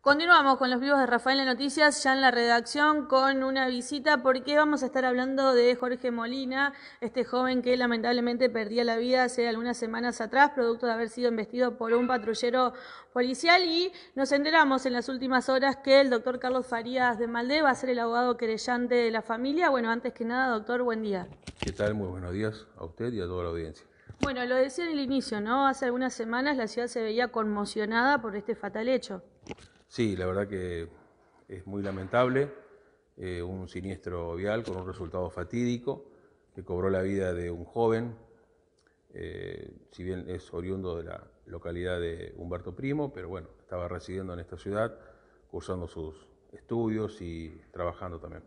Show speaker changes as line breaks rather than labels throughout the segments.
Continuamos con los vivos de Rafael en Noticias, ya en la redacción, con una visita, porque vamos a estar hablando de Jorge Molina, este joven que lamentablemente perdía la vida hace algunas semanas atrás, producto de haber sido investido por un patrullero policial. Y nos enteramos en las últimas horas que el doctor Carlos Farías de Malde va a ser el abogado querellante de la familia. Bueno, antes que nada, doctor, buen día.
¿Qué tal? Muy buenos días a usted y a toda la audiencia.
Bueno, lo decía en el inicio, ¿no? Hace algunas semanas la ciudad se veía conmocionada por este fatal hecho.
Sí, la verdad que es muy lamentable eh, un siniestro vial con un resultado fatídico que cobró la vida de un joven, eh, si bien es oriundo de la localidad de Humberto Primo, pero bueno, estaba residiendo en esta ciudad, cursando sus estudios y trabajando también.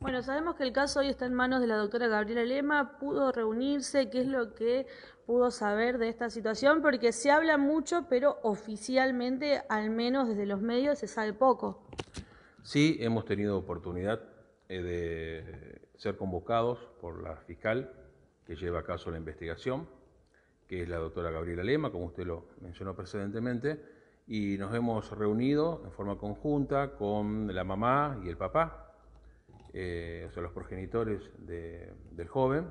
Bueno, sabemos que el caso hoy está en manos de la doctora Gabriela Lema. ¿Pudo reunirse? ¿Qué es lo que pudo saber de esta situación? Porque se habla mucho, pero oficialmente, al menos desde los medios, se sabe poco.
Sí, hemos tenido oportunidad eh, de ser convocados por la fiscal que lleva a caso la investigación, que es la doctora Gabriela Lema, como usted lo mencionó precedentemente, y nos hemos reunido en forma conjunta con la mamá y el papá eh, o sea, los progenitores del joven.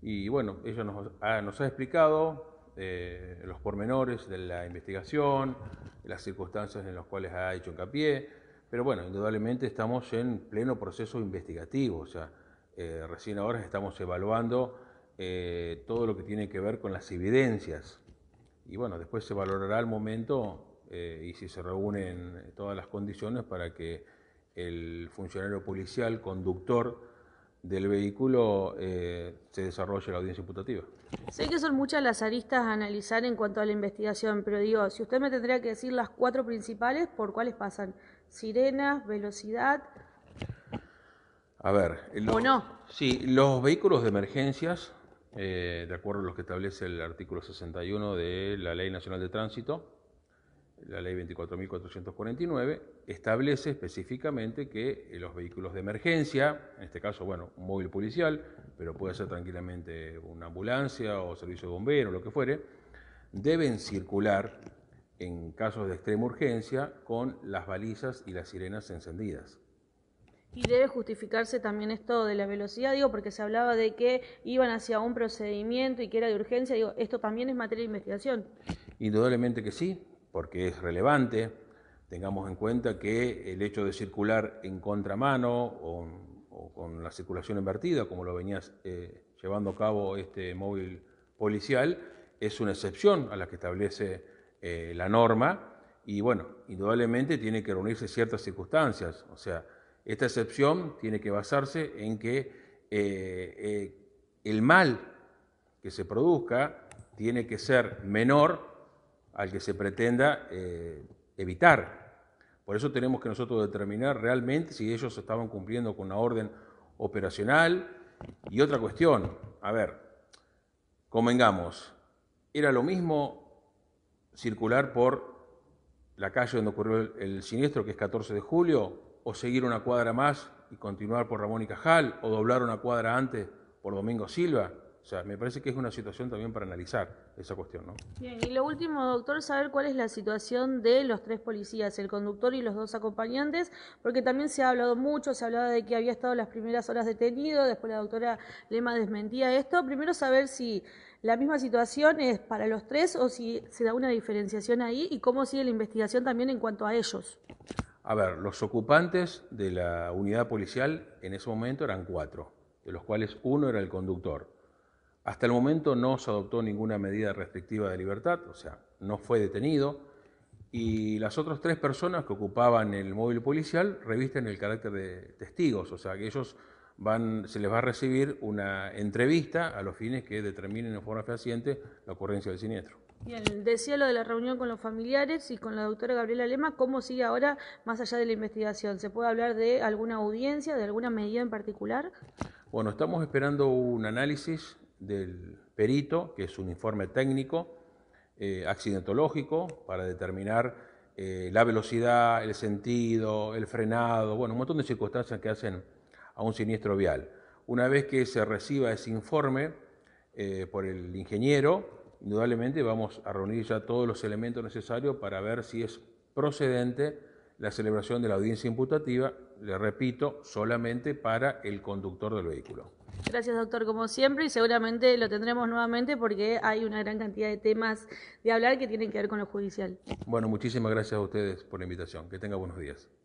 Y bueno, ella nos ha, ah, nos ha explicado eh, los pormenores de la investigación, las circunstancias en las cuales ha hecho hincapié, pero bueno, indudablemente estamos en pleno proceso investigativo, o sea, eh, recién ahora estamos evaluando todo lo que tiene que ver con las evidencias. Y bueno, después se valorará el momento y si se reúnen todas las condiciones para que el funcionario policial, conductor del vehículo, eh, se desarrolle la audiencia imputativa. Sé
que son muchas las aristas a analizar en cuanto a la investigación, pero digo, si usted me tendría que decir las cuatro principales, ¿por cuáles pasan? Sirenas, velocidad.
A ver, eh, los, no? Sí, los vehículos de emergencias, eh, de acuerdo a los que establece el artículo 61 de la Ley Nacional de Tránsito, la ley 24.449 establece específicamente que eh, los vehículos de emergencia, en este caso, bueno, un móvil policial, pero puede ser tranquilamente una ambulancia o servicio de bomberos, lo que fuere, deben circular en casos de extrema urgencia con las balizas y las sirenas encendidas.
Y debe justificarse también esto de la velocidad, digo, porque se hablaba de que iban hacia un procedimiento y que era de urgencia, digo, esto también es materia de investigación.
Indudablemente que sí, porque es relevante. Tengamos en cuenta que el hecho de circular en contramano o, con la circulación invertida, como lo venías eh, llevando a cabo este móvil policial, es una excepción a la que establece eh, la norma y bueno, indudablemente tiene que reunirse ciertas circunstancias. O sea, esta excepción tiene que basarse en que eh, el mal que se produzca tiene que ser menor al que se pretenda eh, evitar. Por eso tenemos que nosotros determinar realmente si ellos estaban cumpliendo con la orden operacional. Y otra cuestión, a ver, convengamos, era lo mismo circular por la calle donde ocurrió el, el siniestro, que es 14 de julio, o seguir una cuadra más y continuar por Ramón y Cajal, o doblar una cuadra antes por Domingo Silva. O sea, me parece que es una situación también para analizar esa cuestión, ¿no?
Bien, y lo último, doctor, saber cuál es la situación de los tres policías, el conductor y los dos acompañantes, porque también se ha hablado mucho, se ha hablado de que había estado las primeras horas detenido, después la doctora Lema desmentía esto. Primero saber si la misma situación es para los tres o si se da una diferenciación ahí y cómo sigue la investigación también en cuanto a ellos.
A ver, los ocupantes de la unidad policial en ese momento eran cuatro, de los cuales uno era el conductor. Hasta el momento no se adoptó ninguna medida restrictiva de libertad, o sea, no fue detenido. Y las otras tres personas que ocupaban el móvil policial revisten el carácter de testigos, o sea, que ellos van, se les va a recibir una entrevista a los fines que determinen de forma fehaciente la ocurrencia del siniestro.
Bien, decía lo de la reunión con los familiares y con la doctora Gabriela Lema, ¿cómo sigue ahora más allá de la investigación? ¿Se puede hablar de alguna audiencia, de alguna medida en particular?
Bueno, estamos esperando un análisis del perito, que es un informe técnico eh, accidentológico para determinar eh, la velocidad, el sentido, el frenado, bueno, un montón de circunstancias que hacen a un siniestro vial. Una vez que se reciba ese informe eh, por el ingeniero, indudablemente vamos a reunir ya todos los elementos necesarios para ver si es procedente la celebración de la audiencia imputativa, le repito, solamente para el conductor del vehículo.
Gracias, doctor, como siempre, y seguramente lo tendremos nuevamente porque hay una gran cantidad de temas de hablar que tienen que ver con lo judicial.
Bueno, muchísimas gracias a ustedes por la invitación. Que tenga buenos días.